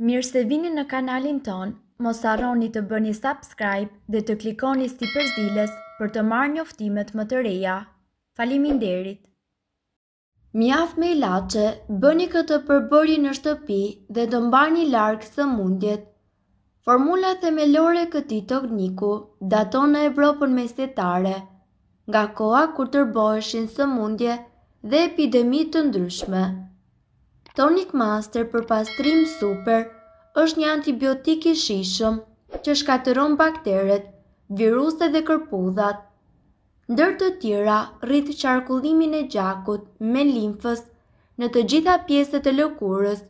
Mirë se vini në kanalin ton, mos arroni të bëni subscribe dhe të klikoni sti përzdiles për të marrë një më të reja. Falimin derit! Mjaf me i lache, bëni këtë përbëri në shtëpi dhe të mba një larkë së mundjet. Formula themelore këti të gniku daton në Evropën me nga koa kur tërboheshin së mundje dhe epidemi të ndryshme. Tonic Master për pastrim super është një antibiotik i shishëm që shkateron bakteret, viruset dhe kërpudhat. Ndër të tjera, rrit qarkullimin e gjakut me limfës në të gjitha pjesët e lëkurës.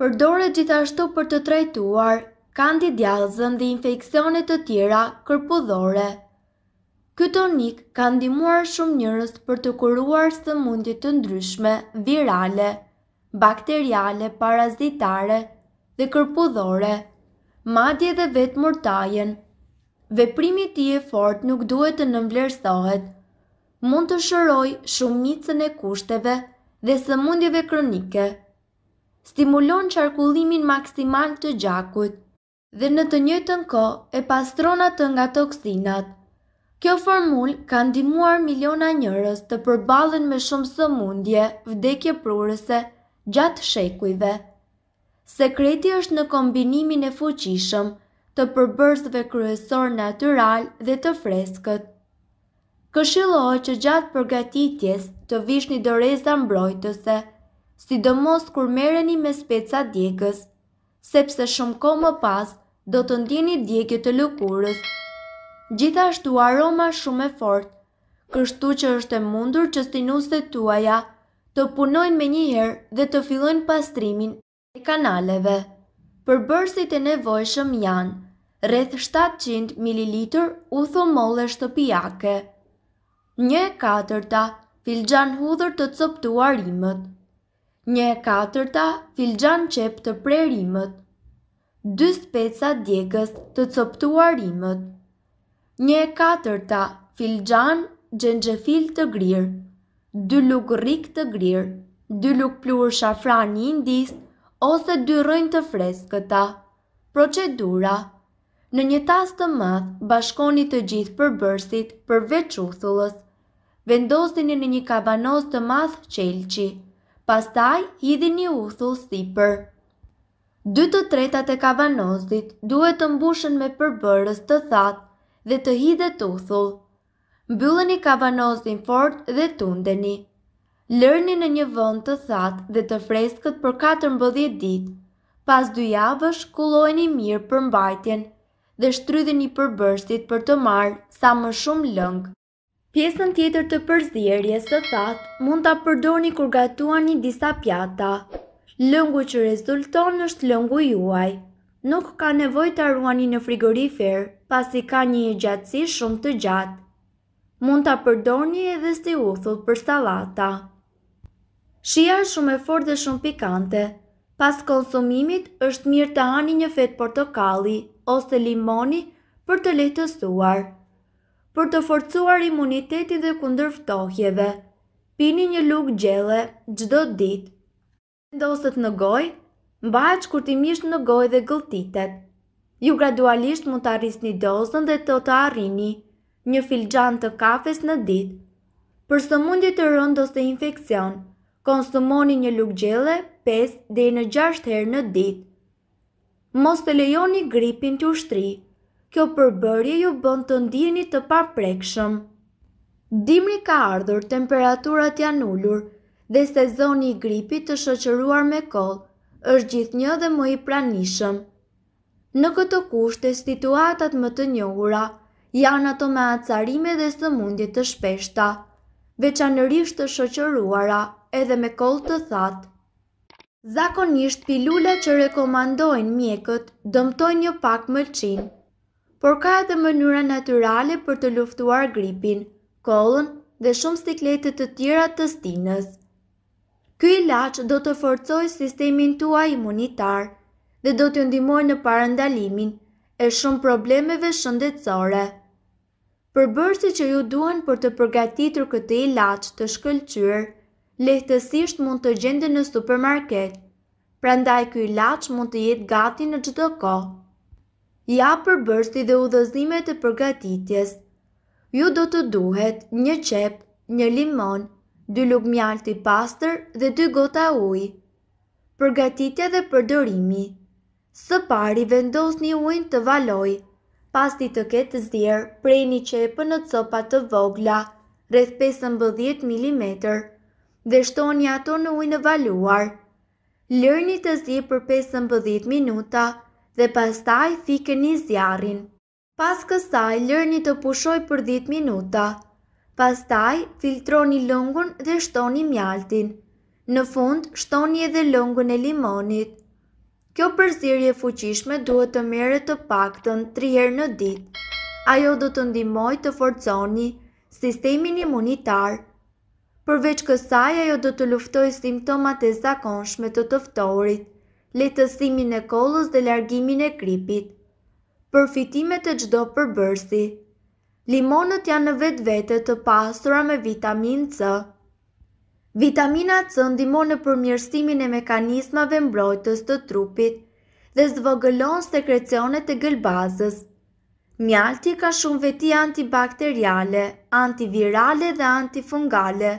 Përdore gjithashtu për të trajtuar kandidiazën dhe infekcionet të tjera kërpudhore. Ky tonik ka ndihmuar shumë njerëz për të kuruar sëmundje të ndryshme virale bakteriale, parazitare dhe kërpudhore, madje dhe vetë mërtajen. Veprimi ti e fort nuk duhet të nëmvlerësohet, mund të shëroj shumicën e kushteve dhe sëmundjeve kronike. Stimulon qarkullimin maksimal të gjakut dhe në të njëtën ko e pastronat të nga toksinat. Kjo formul ka ndimuar miliona njërës të përbalen me shumë sëmundje, vdekje prurëse gjatë shekujve. Sekreti është në kombinimin e fuqishëm të përbërsve kryesor natural dhe të freskët. Këshiloj që gjatë përgatitjes të vishni një doreza mbrojtëse, sidomos kur mereni me speca djekës, sepse shumë ko më pas do të ndjeni djekët të lukurës. Gjithashtu aroma shumë e fort, kështu që është e mundur që stinuset tuaja të punojnë me njëherë dhe të fillojnë pastrimin e kanaleve. Përbërësit e nevojshëm janë, rreth 700 ml u thomole shtëpijake. Një e katërta, filgjan hudhër të coptuar imët. Një e katërta, filgjan qep të prer imët. Dë speca djekës të coptuar imët. Një e katërta, filgjan gjengjefil të grirë. 2 lukë rik të grirë, 2 lukë pluhur shafran një indis, ose 2 rënjë të freskëta. Procedura Në një tas të madh, bashkoni të gjithë përbërësit për veçuthullës. Vendosini në një kabanos të madh qelqi. Pastaj, hidhi një uthull sipër. Dy të tretat e kavanozit duhet të mbushen me përbërës të thatë dhe të hidhet uthullë mbyllën i kavanozin fort dhe tundeni. Lërni në një vënd të thatë dhe të freskët për 14 ditë, pas dy javë shkulloheni mirë për mbajtjen dhe shtrydheni bërstit për të marë sa më shumë lëngë. Pjesën tjetër të përzirje së thatë mund të përdoni kur gatua një disa pjata. Lëngu që rezulton është lëngu juaj. Nuk ka nevoj të arruani në frigorifer, pasi ka një gjatësi shumë të gjatë mund të përdorni një edhe sti uthull për salata. Shia është shumë e fort dhe shumë pikante. Pas konsumimit është mirë të hani një fet portokalli ose limoni për të lehtësuar. Për të forcuar imunitetin dhe kundër ftohjeve, pini një lukë gjelle gjdo dit. Ndoset në goj, mbaq kur ti në goj dhe gëlltitet. Ju gradualisht mund të arrisni një dozën dhe të të arrini një filxan të kafes në ditë. Për së mundi të rëndë ose infekcion, konsumoni një luk gjele 5 dhe në 6 herë në ditë. Mos të lejoni gripin të ushtri, kjo përbërje ju bënd të ndini të paprekshëm. Dimri ka ardhur temperaturat janë ullur dhe sezoni i gripit të shëqëruar me kol është gjithë një dhe më i pranishëm. Në këto kushte situatat më të njohura – janë ato me acarime dhe së mundje të shpeshta, veçanërisht të shoqëruara edhe me kol të thatë. Zakonisht pilula që rekomandojnë mjekët dëmtojnë një pak mëlqin, por ka edhe mënyra naturale për të luftuar gripin, kolën dhe shumë stikletet të tjera të stinës. Ky ilaç do të forcoj sistemin tuaj imunitar dhe do të ndihmojë në parandalimin e shumë problemeve shëndetësore përbërësi që ju duen për të përgatitur këtë ilaq të shkëllqyrë, lehtësisht mund të gjendë në supermarket, prandaj ky ilaq mund të jetë gati në gjithë të ko. Ja përbërësi dhe udhëzime të përgatitjes, ju do të duhet një qep, një limon, dy luk i pastër dhe dy gota uj. Përgatitja dhe përdorimi Së pari vendos një ujnë të valojë, pas të ketë zirë prej një qepë në copa të vogla, rreth 15 mm, dhe shtoni ato në ujë në valuar. Lërni të zi për 15 minuta dhe pastaj fikë një zjarin. Pas kësaj lërni të pushoj për 10 minuta. Pastaj filtroni lëngun dhe shtoni mjaltin. Në fund shtoni edhe lëngun e limonit. Kjo përzirje fuqishme duhet të mere të pakton 3 herë në dit. Ajo do të ndimoj të forconi sistemin imunitar. Përveç kësaj ajo do të luftoj simptomat e zakonshme të tëftorit, letësimin e kolës dhe largimin e kripit. Përfitimet e gjdo përbërsi. Limonët janë në vetë vetë të pasura me vitamin C. Vitamina C ndimon në përmjërstimin e mekanismave mbrojtës të trupit dhe zvogëlon sekrecionet e gëlbazës. Mjalti ka shumë veti antibakteriale, antivirale dhe antifungale.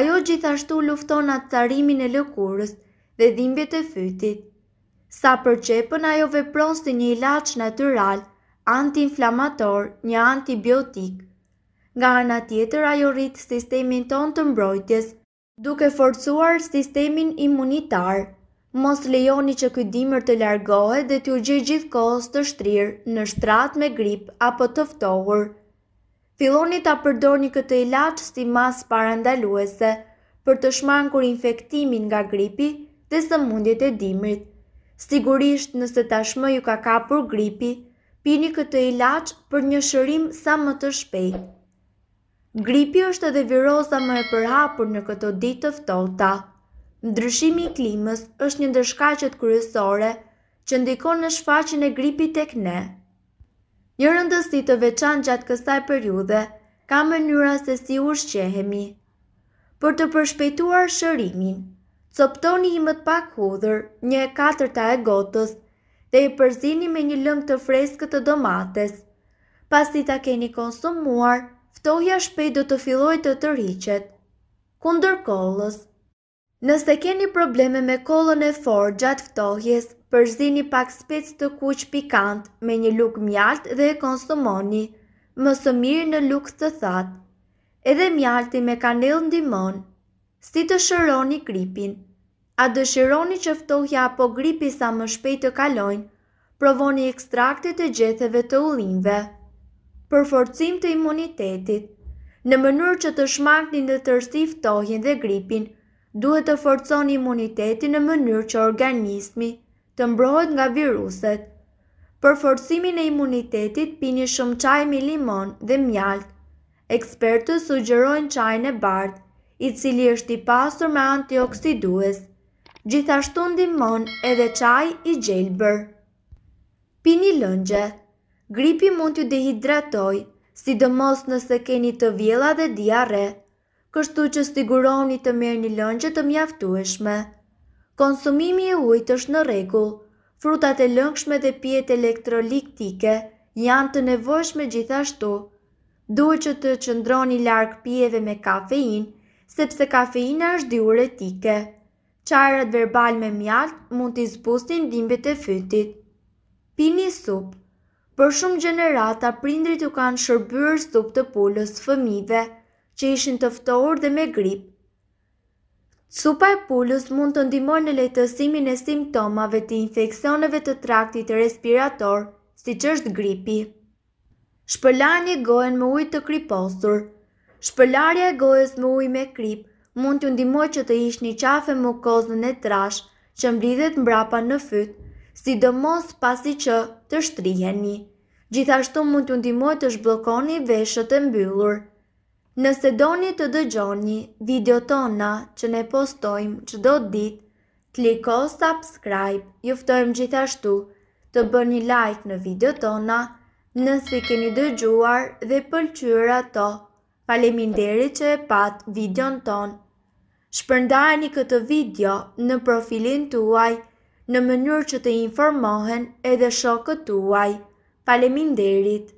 Ajo gjithashtu lufton atë tarimin e lëkurës dhe dhimbjet e fytit. Sa për qepën ajo vepron si një ilaq natural, antiinflamator, një antibiotikë. Nga ana tjetër ajo rrit sistemin ton të mbrojtjes, duke forcuar sistemin imunitar. Mos lejoni që ky dimër të largohet dhe t'ju gjej gjithkohës të shtrirë në shtrat me grip apo të ftohur. Filloni ta përdorni këtë ilaç si mas parandaluese për të shmangur infektimin nga gripi dhe sëmundjet e dimrit. Sigurisht nëse tashmë ju ka kapur gripi, pini këtë ilaç për një shërim sa më të shpejtë. Gripi është edhe viroza më e përhapur në këto ditë të ftohta. Ndryshimi i klimës është një ndërshkaqet kryesore që ndikon në shfaqjen e gripit tek ne. Një rëndësi të veçantë gjatë kësaj periudhe ka mënyra se si ushqehemi. Për të përshpejtuar shërimin, coptoni i më të pak hudhër, një e katërta e gotës dhe i përzini me një lëmë të freskët të domates, pasi ta keni konsumuar ftohja shpejt do të filloj të të rriqet. Kundër kollës Nëse keni probleme me kollën e forë gjatë ftohjes, përzini pak spec të kuq pikant me një luk mjalt dhe e konsumoni, më së mirë në luk të that. Edhe mjalti me kanel në dimon, si të shëroni gripin. A dëshironi që ftohja apo gripi sa më shpejt të kalojnë, provoni ekstraktet e gjetheve të ullimve për forcim të imunitetit. Në mënyrë që të shmaktin dhe të rstiftohin dhe gripin, duhet të forcon imunitetin në mënyrë që organismi të mbrohet nga viruset. Për forcimin e imunitetit, pini shumë qaj me limon dhe mjalt. Ekspertës sugjerojnë qaj në bardh, i cili është i pasur me antioksidues. Gjithashtu ndimon edhe qaj i gjelbër. Pini lëngje gripi mund të dehidratoj, sidomos nëse keni të vjela dhe diare, kështu që stiguroni të merë një lëngje të mjaftueshme. Konsumimi e ujtë është në regull, frutat e lëngshme dhe pjetë elektroliktike janë të nevojshme gjithashtu, duhet që të qëndroni lark pjeve me kafein, sepse kafeina është diuretike. Qajrat verbal me mjalt mund të zbustin dimbet e fytit. Pini supë Për shumë gjenerata, prindrit u kanë shërbyrë stup të pullës të fëmive, që ishin tëftohur dhe me grip. Supaj pullës mund të ndimoj në lejtësimin e simptomave të infekcioneve të traktit respirator, si që është gripi. Shpëllar e gojen më ujtë të kriposur. Shpëllarja e gojes më ujtë me krip mund të ndimoj që të ishë një qafe më kozën e trash që mblidhet mbrapa në fytë mos pasi që të shtriheni. Gjithashtu mund të ndimoj të shblokoni veshët e mbyllur. Nëse doni të dëgjoni video tona që ne postojmë që do ditë, kliko subscribe, juftojmë gjithashtu të bëni like në video tona nëse keni dëgjuar dhe to. ato. Faleminderit që e pat videon ton. Shpërndajni këtë video në profilin tuaj në mënyrë që të informohen edhe shokët tuaj faleminderit